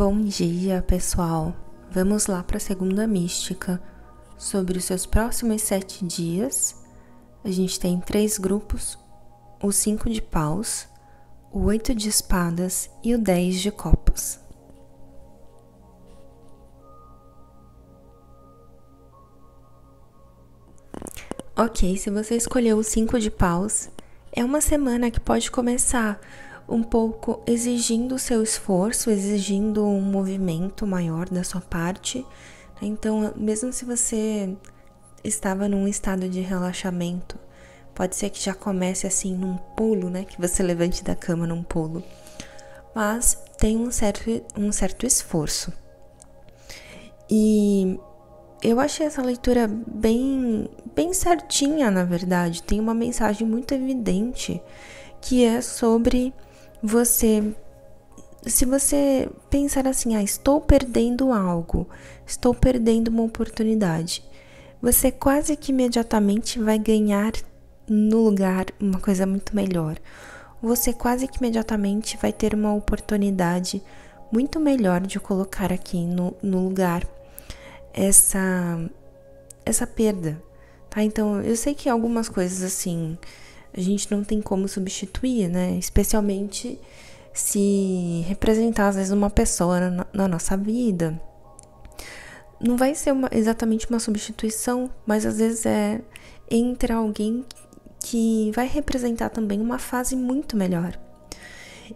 Bom dia, pessoal! Vamos lá para a segunda mística. Sobre os seus próximos sete dias, a gente tem três grupos: o cinco de paus, o oito de espadas e o dez de copas. Ok, se você escolheu o cinco de paus, é uma semana que pode começar um pouco exigindo o seu esforço, exigindo um movimento maior da sua parte. Né? Então, mesmo se você estava num estado de relaxamento, pode ser que já comece assim num pulo, né? Que você levante da cama num pulo. Mas tem um certo, um certo esforço. E eu achei essa leitura bem, bem certinha, na verdade. Tem uma mensagem muito evidente que é sobre você se você pensar assim, ah, estou perdendo algo, estou perdendo uma oportunidade, você quase que imediatamente vai ganhar no lugar uma coisa muito melhor. Você quase que imediatamente vai ter uma oportunidade muito melhor de colocar aqui no, no lugar essa essa perda, tá? Então, eu sei que algumas coisas assim, a gente não tem como substituir, né? Especialmente se representar, às vezes, uma pessoa na, na nossa vida. Não vai ser uma, exatamente uma substituição, mas às vezes é entre alguém que vai representar também uma fase muito melhor.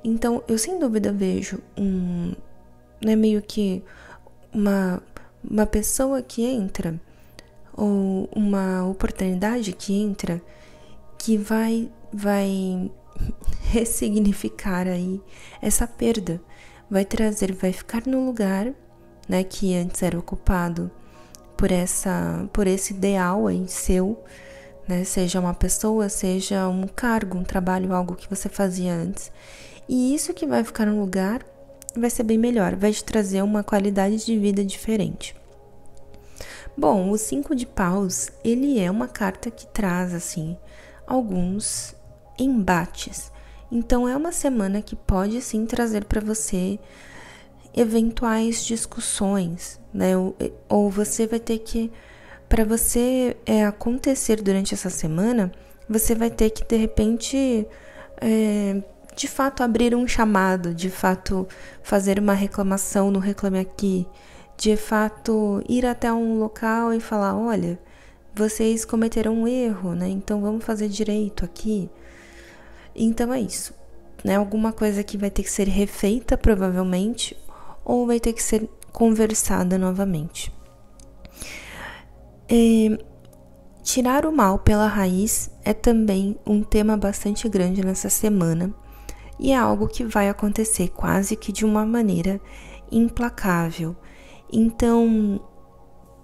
Então, eu sem dúvida vejo um. Né, meio que uma, uma pessoa que entra, ou uma oportunidade que entra que vai vai ressignificar aí essa perda, vai trazer, vai ficar no lugar, né, que antes era ocupado por essa por esse ideal em seu, né, seja uma pessoa, seja um cargo, um trabalho, algo que você fazia antes. E isso que vai ficar no lugar vai ser bem melhor, vai te trazer uma qualidade de vida diferente. Bom, o cinco de paus, ele é uma carta que traz assim alguns embates. Então é uma semana que pode sim trazer para você eventuais discussões, né? Ou, eh, ou você vai ter que, para você é, acontecer durante essa semana, você vai ter que de repente, é, de fato, abrir um chamado, de fato, fazer uma reclamação no Reclame Aqui, de fato, ir até um local e falar: olha, vocês cometeram um erro, né? Então vamos fazer direito aqui. Então é isso. Né? Alguma coisa que vai ter que ser refeita, provavelmente, ou vai ter que ser conversada novamente. E é, tirar o mal pela raiz é também um tema bastante grande nessa semana e é algo que vai acontecer quase que de uma maneira implacável. Então,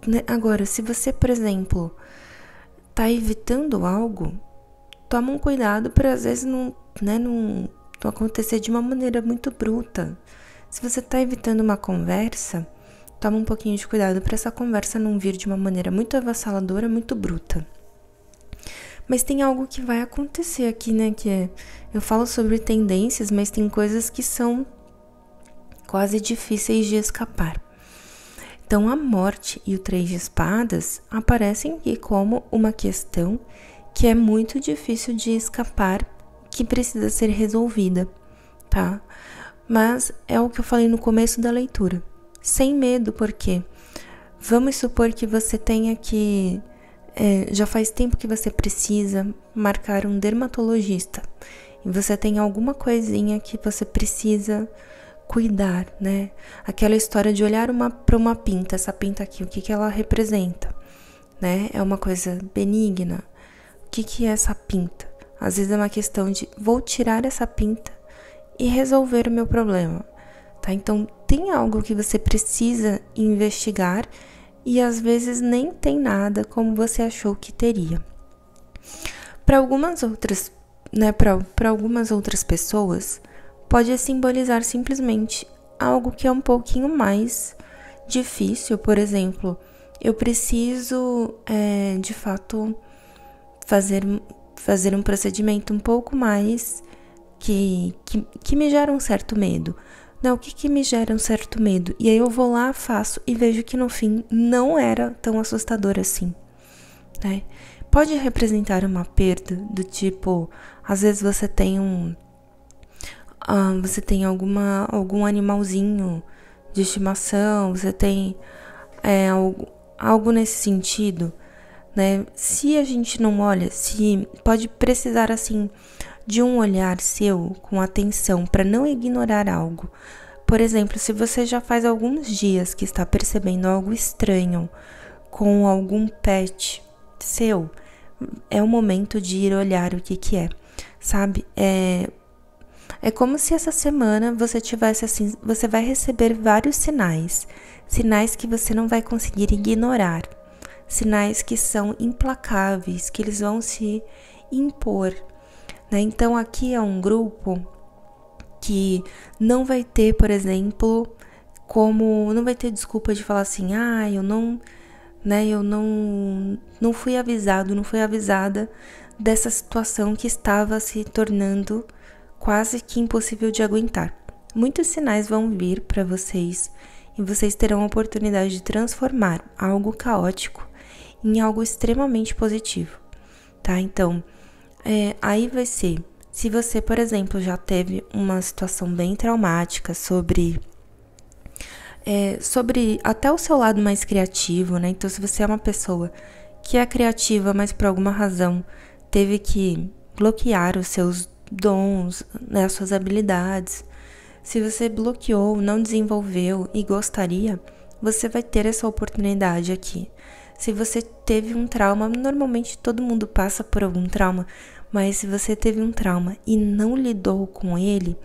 né, agora, se você, por exemplo, tá evitando algo, toma um cuidado para às vezes não, né, não, acontecer de uma maneira muito bruta. Se você tá evitando uma conversa, toma um pouquinho de cuidado para essa conversa não vir de uma maneira muito avassaladora, muito bruta. Mas tem algo que vai acontecer aqui, né? Que é, eu falo sobre tendências, mas tem coisas que são quase difíceis de escapar. Então, a morte e o Três de Espadas aparecem aqui como uma questão que é muito difícil de escapar, que precisa ser resolvida, tá? Mas é o que eu falei no começo da leitura. Sem medo, porque vamos supor que você tenha que. É, já faz tempo que você precisa marcar um dermatologista e você tem alguma coisinha que você precisa cuidar, né? Aquela história de olhar uma para uma pinta, essa pinta aqui, o que, que ela representa, né? É uma coisa benigna. O que, que é essa pinta? Às vezes é uma questão de vou tirar essa pinta e resolver o meu problema, tá? Então tem algo que você precisa investigar e às vezes nem tem nada como você achou que teria. Para algumas outras, né, para algumas outras pessoas, pode simbolizar simplesmente algo que é um pouquinho mais difícil, por exemplo, eu preciso é, de fato fazer, fazer um procedimento um pouco mais que, que, que me gera um certo medo. Não, o que, que me gera um certo medo? E aí eu vou lá, faço e vejo que no fim não era tão assustador assim. Né? Pode representar uma perda do tipo, às vezes você tem um, ah, você tem alguma, algum animalzinho de estimação, você tem é, algo, algo nesse sentido, né? Se a gente não olha, se pode precisar assim de um olhar seu com atenção para não ignorar algo. Por exemplo, se você já faz alguns dias que está percebendo algo estranho com algum pet seu, é o momento de ir olhar o que que é, sabe? É, é como se essa semana você tivesse assim, você vai receber vários sinais, sinais que você não vai conseguir ignorar, sinais que são implacáveis, que eles vão se impor. Né? Então aqui é um grupo que não vai ter, por exemplo, como não vai ter desculpa de falar assim, ah, eu não, né, eu não, não fui avisado, não fui avisada dessa situação que estava se tornando quase que impossível de aguentar. Muitos sinais vão vir para vocês e vocês terão a oportunidade de transformar algo caótico em algo extremamente positivo, tá? Então, é, aí vai ser. Se você, por exemplo, já teve uma situação bem traumática sobre. É, sobre até o seu lado mais criativo, né? Então, se você é uma pessoa que é criativa, mas por alguma razão teve que bloquear os seus dons, né, as suas habilidades. Se você bloqueou, não desenvolveu e gostaria, você vai ter essa oportunidade aqui. Se você teve um trauma, normalmente todo mundo passa por algum trauma, mas se você teve um trauma e não lidou com ele,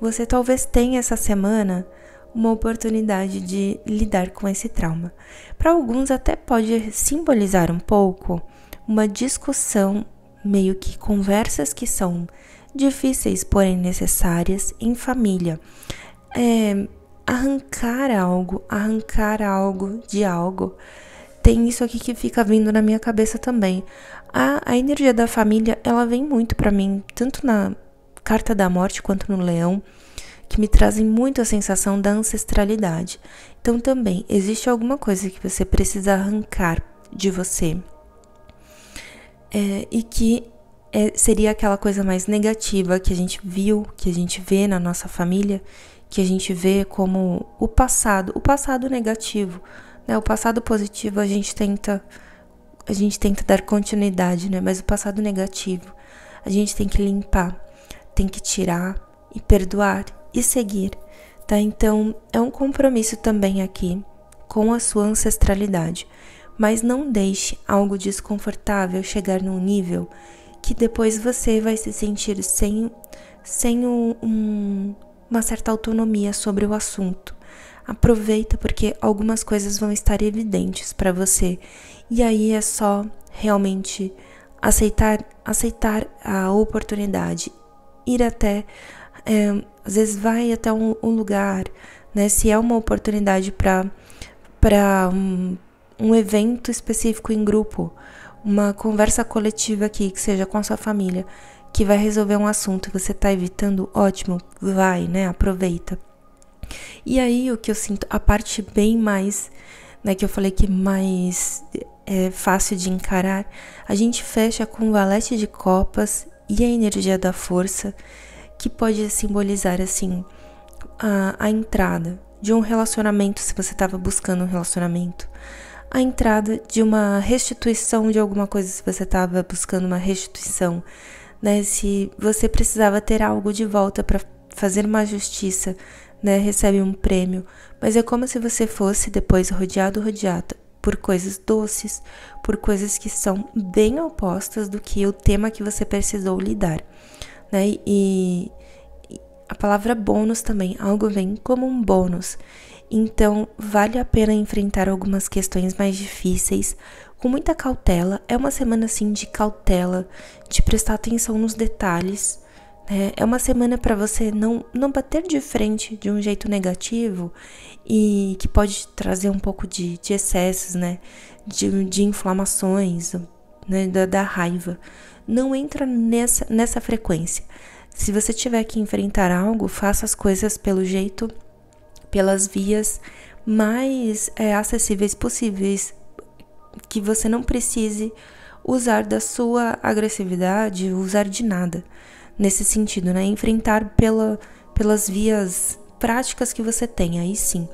você talvez tenha essa semana uma oportunidade de lidar com esse trauma. Para alguns, até pode simbolizar um pouco uma discussão, meio que conversas que são difíceis, porém necessárias, em família. É, arrancar algo, arrancar algo de algo. Tem isso aqui que fica vindo na minha cabeça também. A, a energia da família, ela vem muito para mim, tanto na Carta da Morte quanto no Leão, que me trazem muito a sensação da ancestralidade. Então também existe alguma coisa que você precisa arrancar de você. É, e que é, seria aquela coisa mais negativa que a gente viu, que a gente vê na nossa família, que a gente vê como o passado, o passado negativo, né? O passado positivo a gente tenta a gente tenta dar continuidade, né? Mas o passado negativo a gente tem que limpar, tem que tirar e perdoar e seguir, tá? Então é um compromisso também aqui com a sua ancestralidade, mas não deixe algo desconfortável chegar num nível que depois você vai se sentir sem, sem um, um, uma certa autonomia sobre o assunto. Aproveita porque algumas coisas vão estar evidentes para você e aí é só realmente aceitar aceitar a oportunidade, ir até é, às vezes vai até um, um, lugar, né? Se é uma oportunidade para para um, um evento específico em grupo, uma conversa coletiva aqui, que seja com a sua família, que vai resolver um assunto e você está evitando, ótimo, vai, né? Aproveita. E aí o que eu sinto, a parte bem mais, né, que eu falei que mais é fácil de encarar, a gente fecha com o valete de copas e a energia da força, que pode simbolizar assim a, a entrada de um relacionamento, se você estava buscando um relacionamento a entrada de uma restituição de alguma coisa, se você estava buscando uma restituição, né? Se você precisava ter algo de volta para fazer uma justiça, né? Recebe um prêmio, mas é como se você fosse depois rodeado, rodeada por coisas doces, por coisas que são bem opostas do que o tema que você precisou lidar, né? E, a palavra bônus também, algo vem como um bônus. Então, vale a pena enfrentar algumas questões mais difíceis com muita cautela. É uma semana assim de cautela, de prestar atenção nos detalhes. Né? É uma semana para você não, não bater de frente de um jeito negativo e que pode trazer um pouco de, de excessos, né? de, de inflamações, né? da, da raiva. Não entra nessa, nessa frequência. Se você tiver que enfrentar algo, faça as coisas pelo jeito pelas vias mais é, acessíveis possíveis, que você não precise usar da sua agressividade, usar de nada nesse sentido, né? Enfrentar pela, pelas vias práticas que você tem, aí sim.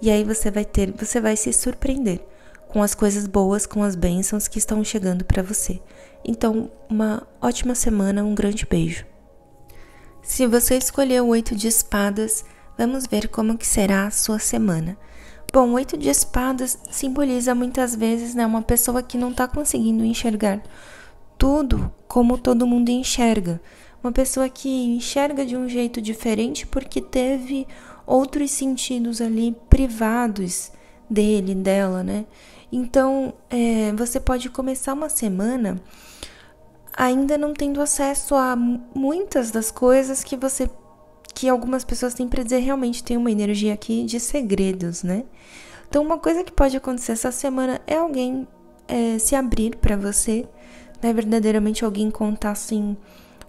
E aí você vai ter, você vai se surpreender com as coisas boas, com as bênçãos que estão chegando para você. Então, uma ótima semana, um grande beijo. Se você escolheu oito de espadas, Vamos ver como que será a sua semana. Bom, oito de espadas simboliza muitas vezes né, uma pessoa que não está conseguindo enxergar tudo como todo mundo enxerga. Uma pessoa que enxerga de um jeito diferente porque teve outros sentidos ali privados dele, dela, né? Então, é, você pode começar uma semana ainda não tendo acesso a muitas das coisas que você que algumas pessoas têm para dizer realmente tem uma energia aqui de segredos, né? Então, uma coisa que pode acontecer essa semana é alguém é, se abrir para você, né? Verdadeiramente alguém contar assim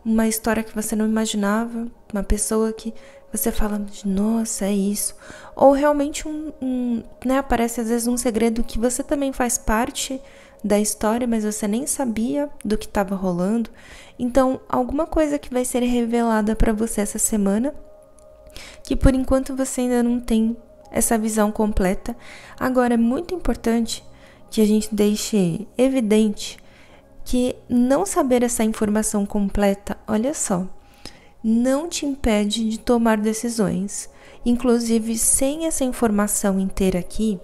uma história que você não imaginava, uma pessoa que você fala de nossa, é isso. Ou realmente um, um né, aparece às vezes um segredo que você também faz parte da história, mas você nem sabia do que estava rolando. Então, alguma coisa que vai ser revelada para você essa semana, que por enquanto você ainda não tem essa visão completa. Agora, é muito importante que a gente deixe evidente que não saber essa informação completa, olha só, não te impede de tomar decisões. Inclusive, sem essa informação inteira aqui,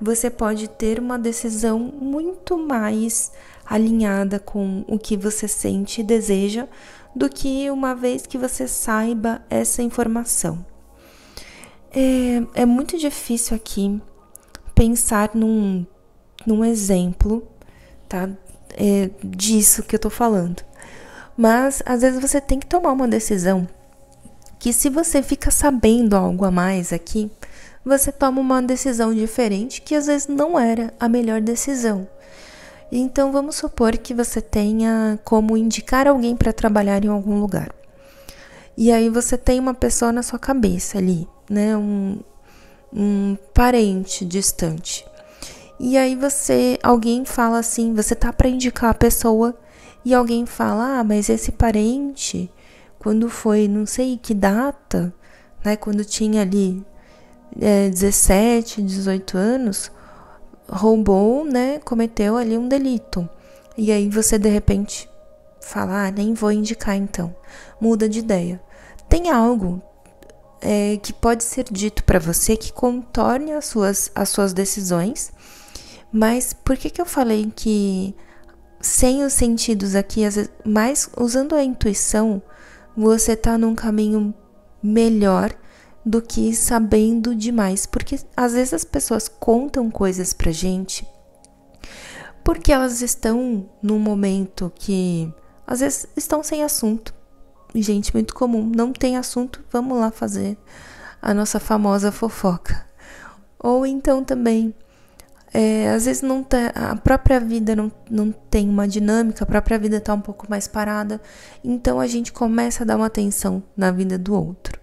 você pode ter uma decisão muito mais alinhada com o que você sente e deseja do que uma vez que você saiba essa informação. É, é muito difícil aqui pensar num, num exemplo tá? É disso que eu tô falando. Mas às vezes você tem que tomar uma decisão que se você fica sabendo algo a mais aqui, você toma uma decisão diferente que às vezes não era a melhor decisão. Então vamos supor que você tenha como indicar alguém para trabalhar em algum lugar. E aí você tem uma pessoa na sua cabeça ali, né? Um, um parente distante. E aí você, alguém fala assim, você tá para indicar a pessoa e alguém fala: "Ah, mas esse parente, quando foi, não sei que data, né, quando tinha ali é, 17, 18 anos, roubou, né, cometeu ali um delito. E aí você de repente fala, ah, nem vou indicar então. Muda de ideia. Tem algo é, que pode ser dito para você que contorne as suas, as suas decisões, mas por que, que eu falei que sem os sentidos aqui, mas usando a intuição, você tá num caminho melhor do que sabendo demais, porque às vezes as pessoas contam coisas pra gente porque elas estão num momento que às vezes estão sem assunto. Gente, muito comum, não tem assunto, vamos lá fazer a nossa famosa fofoca. Ou então também, é, às vezes não tá, a própria vida não, não tem uma dinâmica, a própria vida está um pouco mais parada, então a gente começa a dar uma atenção na vida do outro.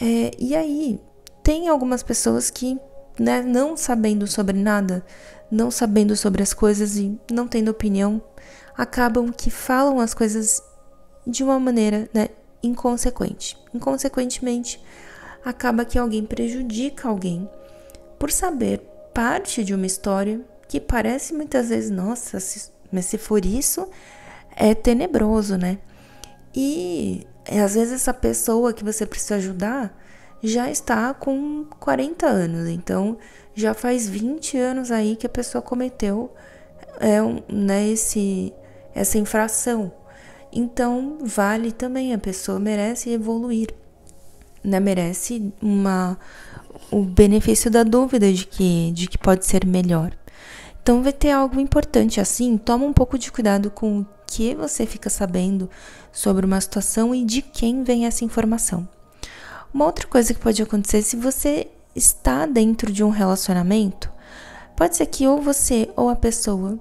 É, e aí, tem algumas pessoas que, né, não sabendo sobre nada, não sabendo sobre as coisas e não tendo opinião, acabam que falam as coisas de uma maneira, né, inconsequente. Inconsequentemente, acaba que alguém prejudica alguém por saber parte de uma história que parece muitas vezes, nossa, se, mas se for isso, é tenebroso, né? E é, às vezes essa pessoa que você precisa ajudar já está com 40 anos, então já faz 20 anos aí que a pessoa cometeu é, né, esse, essa infração. Então vale também, a pessoa merece evoluir, né? merece uma, o benefício da dúvida de que, de que pode ser melhor. Então vai ter algo importante assim, toma um pouco de cuidado com que você fica sabendo sobre uma situação e de quem vem essa informação. Uma outra coisa que pode acontecer se você está dentro de um relacionamento, pode ser que ou você ou a pessoa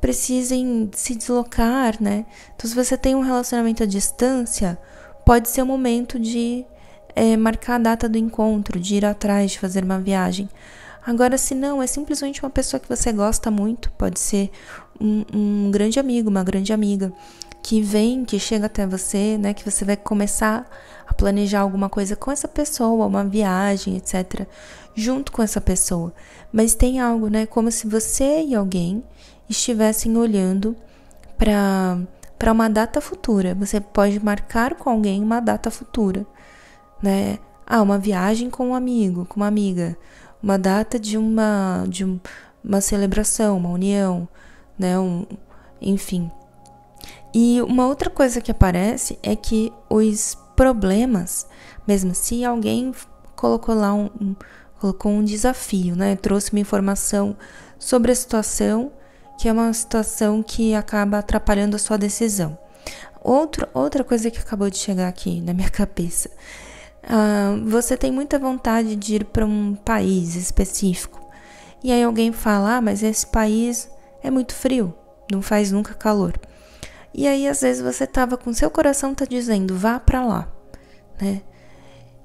precisem se deslocar, né? Então, se você tem um relacionamento à distância, pode ser o momento de é, marcar a data do encontro, de ir atrás, de fazer uma viagem. Agora, se não, é simplesmente uma pessoa que você gosta muito, pode ser um, um grande amigo, uma grande amiga, que vem, que chega até você, né? Que você vai começar a planejar alguma coisa com essa pessoa, uma viagem, etc., junto com essa pessoa. Mas tem algo, né? Como se você e alguém estivessem olhando para para uma data futura. Você pode marcar com alguém uma data futura, né? Ah, uma viagem com um amigo, com uma amiga, uma data de uma, de uma celebração, uma união, né? Um, enfim. E uma outra coisa que aparece é que os problemas, mesmo se assim, alguém colocou lá um, um colocou um desafio, né? Trouxe uma informação sobre a situação, que é uma situação que acaba atrapalhando a sua decisão. Outro, outra coisa que acabou de chegar aqui na minha cabeça uh, você tem muita vontade de ir para um país específico. E aí alguém fala, ah, mas esse país é muito frio, não faz nunca calor. E aí às vezes você tava com seu coração tá dizendo, vá para lá, né?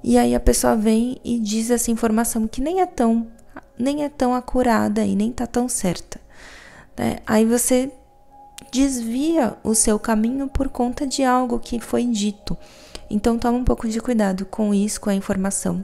E aí a pessoa vem e diz essa informação que nem é tão nem é tão acurada e nem tá tão certa. Né? Aí você desvia o seu caminho por conta de algo que foi dito. Então toma um pouco de cuidado com isso, com a informação.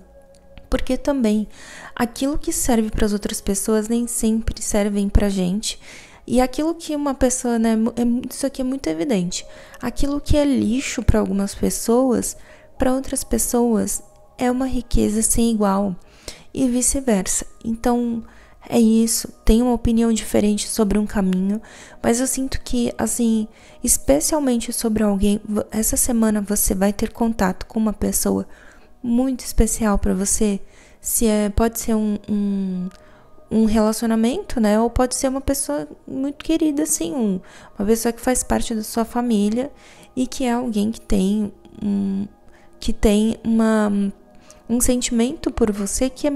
Porque também aquilo que serve para as outras pessoas nem sempre serve para gente. E aquilo que uma pessoa, né, é, isso aqui é muito evidente. Aquilo que é lixo para algumas pessoas, para outras pessoas é uma riqueza sem igual e vice-versa. Então, é isso, tem uma opinião diferente sobre um caminho, mas eu sinto que, assim, especialmente sobre alguém, essa semana você vai ter contato com uma pessoa muito especial para você. Se é, pode ser um, um, um, relacionamento, né? Ou pode ser uma pessoa muito querida, assim, um, uma pessoa que faz parte da sua família e que é alguém que tem um, que tem uma, um sentimento por você que é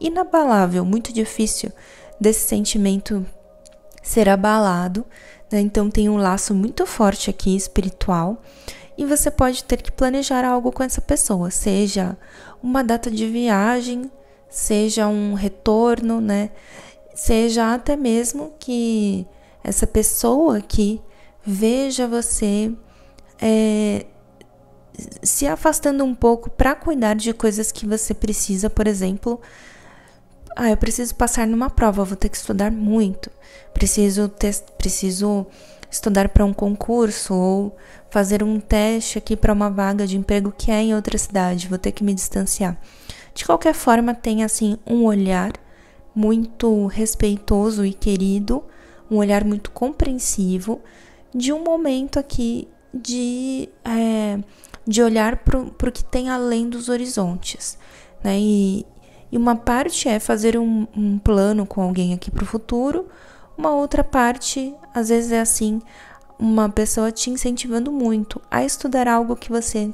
inabalável, muito difícil desse sentimento ser abalado. Né? Então tem um laço muito forte aqui espiritual e você pode ter que planejar algo com essa pessoa, seja uma data de viagem, seja um retorno, né? Seja até mesmo que essa pessoa aqui veja você é, se afastando um pouco para cuidar de coisas que você precisa, por exemplo, ah, eu preciso passar numa prova, vou ter que estudar muito. Preciso, preciso estudar para um concurso ou fazer um teste aqui para uma vaga de emprego que é em outra cidade, vou ter que me distanciar. De qualquer forma, tem assim um olhar muito respeitoso e querido, um olhar muito compreensivo de um momento aqui de, é, de olhar para o que tem além dos horizontes. Né? E, e uma parte é fazer um, um plano com alguém aqui para o futuro, uma outra parte, às vezes é assim, uma pessoa te incentivando muito a estudar algo que você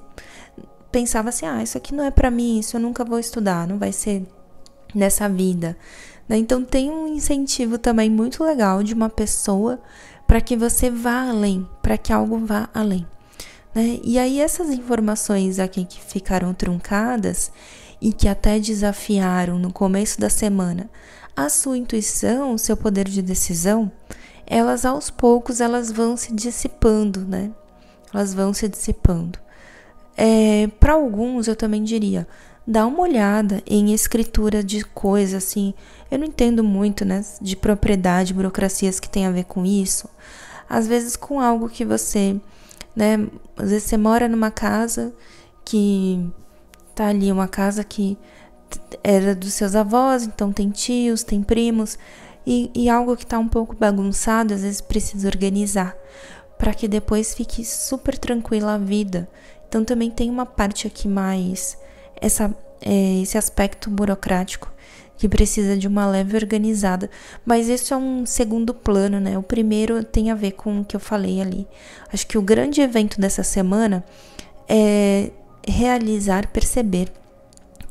pensava assim: ah, isso aqui não é para mim, isso eu nunca vou estudar, não vai ser nessa vida. Né? Então tem um incentivo também muito legal de uma pessoa para que você vá além, para que algo vá além. Né? E aí essas informações aqui que ficaram truncadas, e que até desafiaram no começo da semana a sua intuição, o seu poder de decisão, elas aos poucos elas vão se dissipando, né? Elas vão se dissipando. É, Para alguns, eu também diria, dá uma olhada em escritura de coisa assim. Eu não entendo muito, né? De propriedade, burocracias que tem a ver com isso. Às vezes com algo que você, né? Às vezes você mora numa casa que tá ali uma casa que era dos seus avós, então tem tios, tem primos, e, e algo que está um pouco bagunçado, às vezes precisa organizar, para que depois fique super tranquila a vida. Então também tem uma parte aqui mais essa, é, esse aspecto burocrático que precisa de uma leve organizada, mas isso é um segundo plano, né? O primeiro tem a ver com o que eu falei ali. Acho que o grande evento dessa semana é realizar, perceber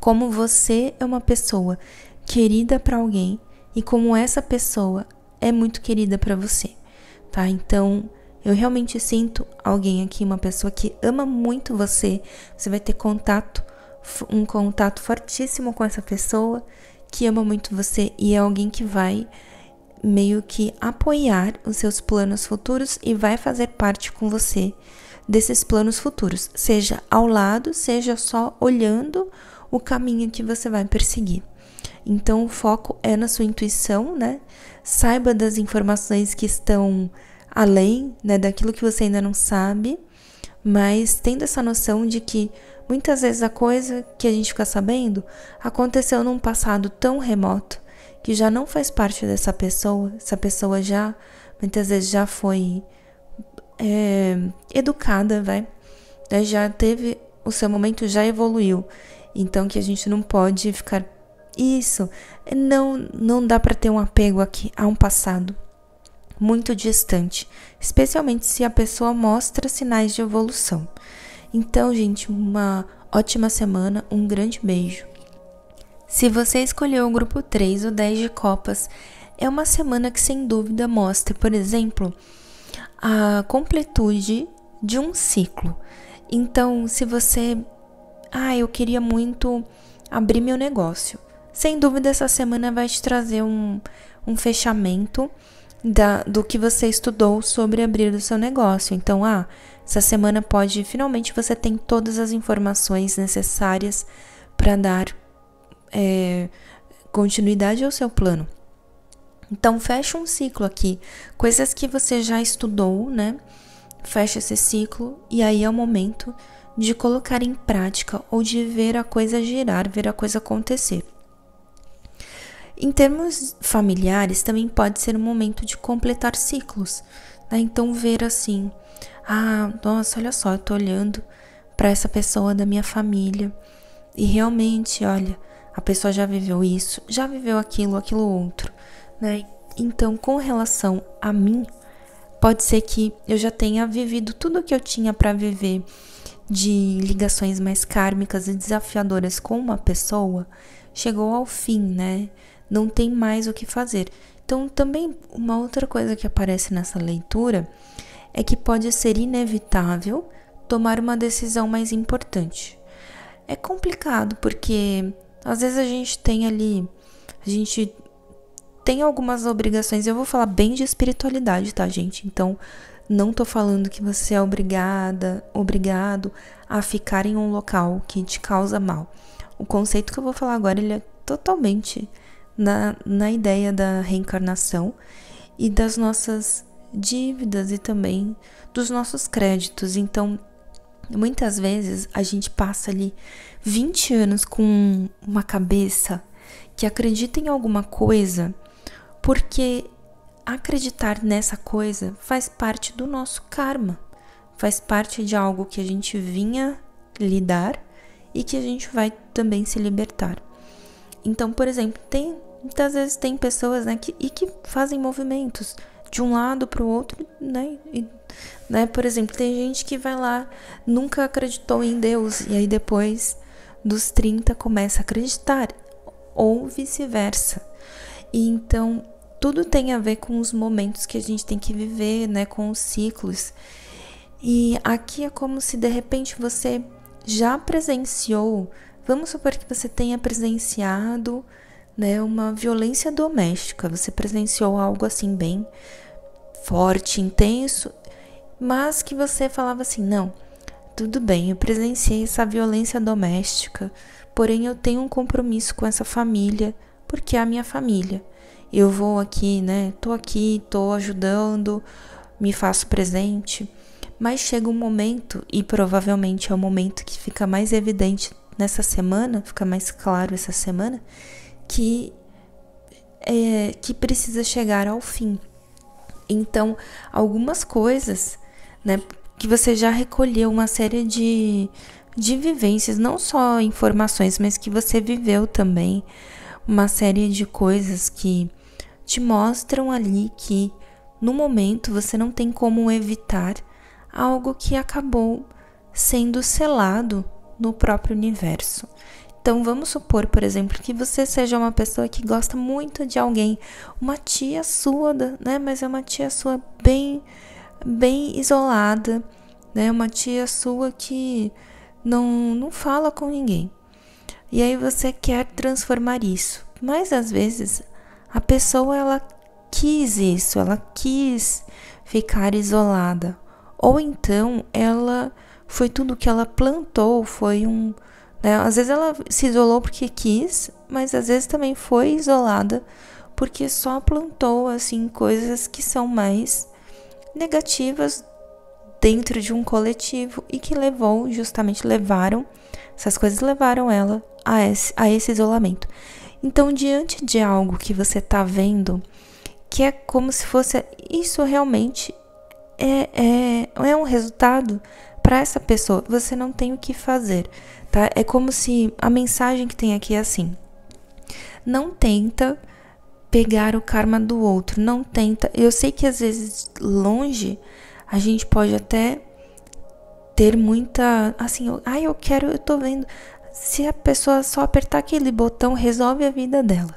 como você é uma pessoa querida para alguém e como essa pessoa é muito querida para você, tá? Então, eu realmente sinto alguém aqui, uma pessoa que ama muito você. Você vai ter contato, um contato fortíssimo com essa pessoa que ama muito você e é alguém que vai meio que apoiar os seus planos futuros e vai fazer parte com você desses planos futuros, seja ao lado, seja só olhando o caminho que você vai perseguir. Então o foco é na sua intuição, né? Saiba das informações que estão além, né, daquilo que você ainda não sabe, mas tendo essa noção de que muitas vezes a coisa que a gente fica sabendo aconteceu num passado tão remoto que já não faz parte dessa pessoa, essa pessoa já muitas vezes já foi é, educada, vai. Né? Já teve o seu momento, já evoluiu. Então que a gente não pode ficar isso. É, não, não dá para ter um apego aqui a um passado muito distante, especialmente se a pessoa mostra sinais de evolução. Então, gente, uma ótima semana, um grande beijo. Se você escolheu o grupo 3 ou 10 de copas, é uma semana que sem dúvida mostra, por exemplo, a completude de um ciclo. Então, se você, ah, eu queria muito abrir meu negócio. Sem dúvida, essa semana vai te trazer um, um fechamento da, do que você estudou sobre abrir o seu negócio. Então, ah, essa semana pode, finalmente você tem todas as informações necessárias para dar é, continuidade ao seu plano. Então, fecha um ciclo aqui. Coisas que você já estudou, né? Fecha esse ciclo e aí é o momento de colocar em prática ou de ver a coisa girar, ver a coisa acontecer. Em termos familiares, também pode ser um momento de completar ciclos. Né? Então, ver assim: ah, nossa, olha só, eu tô olhando para essa pessoa da minha família e realmente, olha, a pessoa já viveu isso, já viveu aquilo, aquilo outro né? Então, com relação a mim, pode ser que eu já tenha vivido tudo o que eu tinha para viver de ligações mais kármicas e desafiadoras com uma pessoa, chegou ao fim, né? Não tem mais o que fazer. Então, também uma outra coisa que aparece nessa leitura é que pode ser inevitável tomar uma decisão mais importante. É complicado porque às vezes a gente tem ali, a gente tem algumas obrigações. Eu vou falar bem de espiritualidade, tá, gente? Então, não tô falando que você é obrigada, obrigado a ficar em um local que te causa mal. O conceito que eu vou falar agora, ele é totalmente na, na ideia da reencarnação e das nossas dívidas e também dos nossos créditos. Então, muitas vezes a gente passa ali 20 anos com uma cabeça que acredita em alguma coisa porque acreditar nessa coisa faz parte do nosso karma, faz parte de algo que a gente vinha lidar e que a gente vai também se libertar. Então, por exemplo, tem muitas vezes tem pessoas né, que, e que fazem movimentos de um lado para o outro, né? E, né? Por exemplo, tem gente que vai lá, nunca acreditou em Deus, e aí depois dos 30 começa a acreditar, ou vice-versa. E então tudo tem a ver com os momentos que a gente tem que viver, né, com os ciclos. E aqui é como se de repente você já presenciou, vamos supor que você tenha presenciado, né, uma violência doméstica, você presenciou algo assim bem forte, intenso, mas que você falava assim, não, tudo bem, eu presenciei essa violência doméstica, porém eu tenho um compromisso com essa família, porque é a minha família eu vou aqui, né? Tô aqui, tô ajudando, me faço presente. Mas chega um momento, e provavelmente é o momento que fica mais evidente nessa semana, fica mais claro essa semana, que é, que precisa chegar ao fim. Então, algumas coisas, né, que você já recolheu uma série de, de vivências, não só informações, mas que você viveu também, uma série de coisas que te mostram ali que no momento você não tem como evitar algo que acabou sendo selado no próprio universo. Então vamos supor, por exemplo, que você seja uma pessoa que gosta muito de alguém, uma tia sua, né? Mas é uma tia sua bem, bem isolada, né? Uma tia sua que não, não fala com ninguém. E aí você quer transformar isso. Mas às vezes a pessoa ela quis isso, ela quis ficar isolada. Ou então ela foi tudo que ela plantou, foi um, né? Às vezes ela se isolou porque quis, mas às vezes também foi isolada porque só plantou assim coisas que são mais negativas dentro de um coletivo e que levou, justamente levaram, essas coisas levaram ela a esse, a esse isolamento. Então, diante de algo que você está vendo, que é como se fosse isso realmente é, é, é um resultado para essa pessoa, você não tem o que fazer, tá? É como se a mensagem que tem aqui é assim: não tenta pegar o karma do outro, não tenta. Eu sei que às vezes longe a gente pode até ter muita. Assim, ai, ah, eu quero, eu tô vendo. Se a pessoa só apertar aquele botão, resolve a vida dela.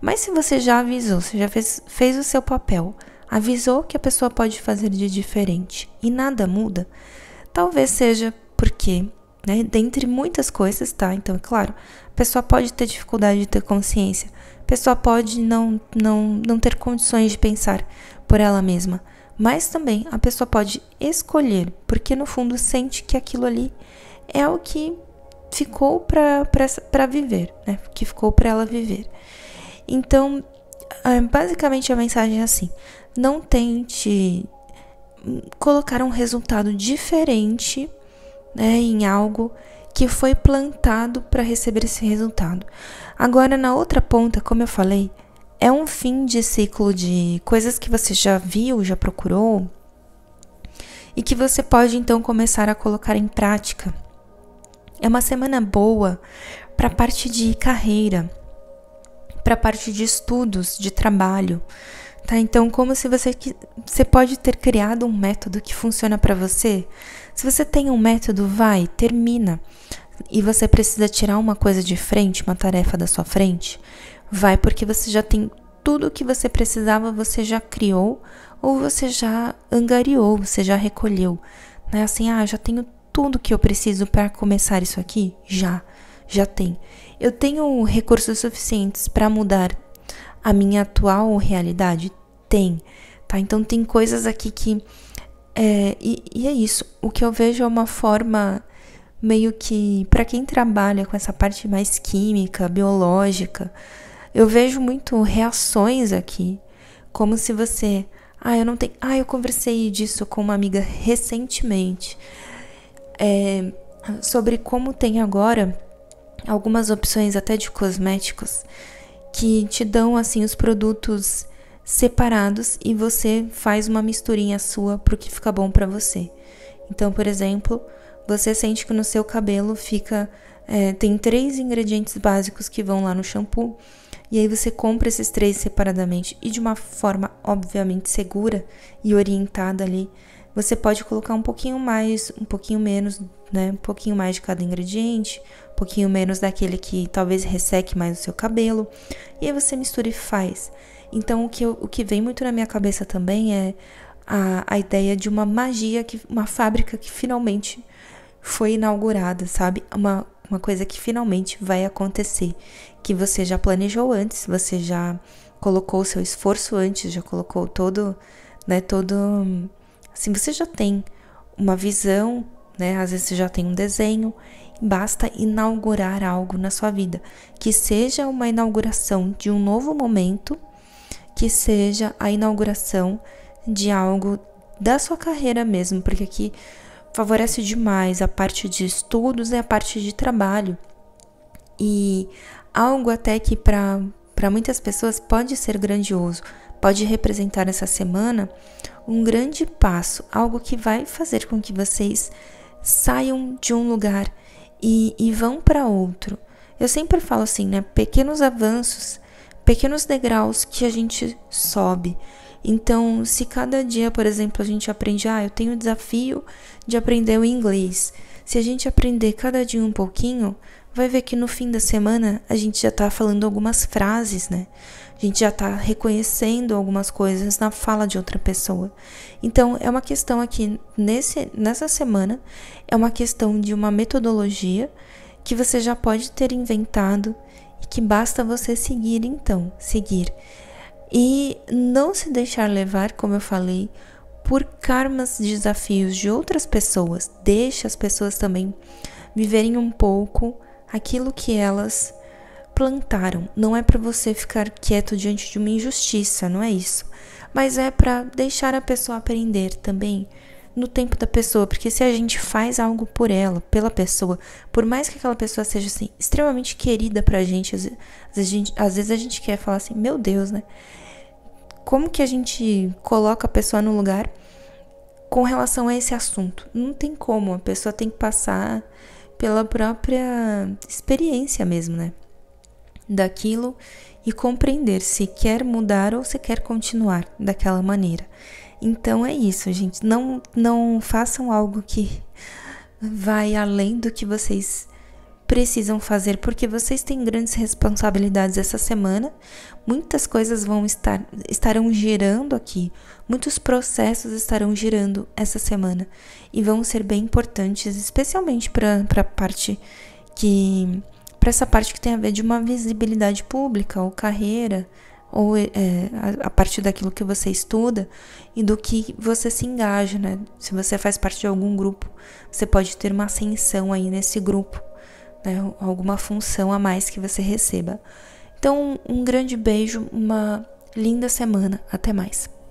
Mas se você já avisou, você já fez, fez o seu papel, avisou que a pessoa pode fazer de diferente e nada muda, talvez seja porque, né, dentre muitas coisas, tá? Então, é claro, a pessoa pode ter dificuldade de ter consciência, a pessoa pode não, não, não ter condições de pensar por ela mesma mas também a pessoa pode escolher, porque no fundo sente que aquilo ali é o que ficou para viver, né? Que ficou para ela viver. Então, é, basicamente a mensagem é assim: não tente colocar um resultado diferente né, em algo que foi plantado para receber esse resultado. Agora, na outra ponta, como eu falei, é um fim de ciclo de coisas que você já viu, já procurou e que você pode então começar a colocar em prática. É uma semana boa para a parte de carreira, para a parte de estudos, de trabalho. Tá, então, como se você você pode ter criado um método que funciona para você? Se você tem um método, vai, termina. E você precisa tirar uma coisa de frente, uma tarefa da sua frente, Vai porque você já tem tudo o que você precisava, você já criou ou você já angariou, você já recolheu. Né? Assim, ah, já tenho tudo que eu preciso para começar isso aqui? Já, já tem. Eu tenho recursos suficientes para mudar a minha atual realidade? Tem, tá? Então tem coisas aqui que. É, e, e é isso. O que eu vejo é uma forma meio que. para quem trabalha com essa parte mais química, biológica, eu vejo muito reações aqui, como se você, ah, eu não tenho, ah, eu conversei disso com uma amiga recentemente, é, sobre como tem agora algumas opções até de cosméticos que te dão assim os produtos separados e você faz uma misturinha sua pro que fica bom para você. Então, por exemplo, você sente que no seu cabelo fica é, tem três ingredientes básicos que vão lá no shampoo e aí você compra esses três separadamente e de uma forma obviamente segura e orientada ali, você pode colocar um pouquinho mais, um pouquinho menos, né? Um pouquinho mais de cada ingrediente, um pouquinho menos daquele que talvez resseque mais o seu cabelo. E aí você mistura e faz. Então o que, eu, o que vem muito na minha cabeça também é a, a ideia de uma magia, que, uma fábrica que finalmente foi inaugurada, sabe? Uma uma coisa que finalmente vai acontecer, que você já planejou antes, você já colocou o seu esforço antes, já colocou todo, né, todo assim, você já tem uma visão, né? Às vezes você já tem um desenho, basta inaugurar algo na sua vida, que seja uma inauguração de um novo momento, que seja a inauguração de algo da sua carreira mesmo, porque aqui favorece demais a parte de estudos e a parte de trabalho. E algo até que para muitas pessoas pode ser grandioso, pode representar essa semana um grande passo, algo que vai fazer com que vocês saiam de um lugar e, e vão para outro. Eu sempre falo assim, né? Pequenos avanços, pequenos degraus que a gente sobe, então, se cada dia, por exemplo, a gente aprende, ah, eu tenho o desafio de aprender o inglês. Se a gente aprender cada dia um pouquinho, vai ver que no fim da semana a gente já tá falando algumas frases, né? A gente já tá reconhecendo algumas coisas na fala de outra pessoa. Então, é uma questão aqui nesse nessa semana, é uma questão de uma metodologia que você já pode ter inventado e que basta você seguir então, seguir e não se deixar levar, como eu falei, por karmas, desafios de outras pessoas. Deixe as pessoas também viverem um pouco aquilo que elas plantaram. Não é para você ficar quieto diante de uma injustiça, não é isso. Mas é para deixar a pessoa aprender também no tempo da pessoa, porque se a gente faz algo por ela, pela pessoa, por mais que aquela pessoa seja assim extremamente querida pra gente, às vezes a gente, às vezes a gente quer falar assim, meu Deus, né? como que a gente coloca a pessoa no lugar com relação a esse assunto? Não tem como, a pessoa tem que passar pela própria experiência mesmo, né? Daquilo e compreender se quer mudar ou se quer continuar daquela maneira. Então é isso, gente. Não, não façam algo que vai além do que vocês precisam fazer, porque vocês têm grandes responsabilidades essa semana. Muitas coisas vão estar estarão girando aqui, muitos processos estarão girando essa semana e vão ser bem importantes, especialmente para a parte que para essa parte que tem a ver de uma visibilidade pública ou carreira ou é, a, a partir daquilo que você estuda e do que você se engaja, né? Se você faz parte de algum grupo, você pode ter uma ascensão aí nesse grupo né, alguma função a mais que você receba. Então, um grande beijo, uma linda semana, até mais.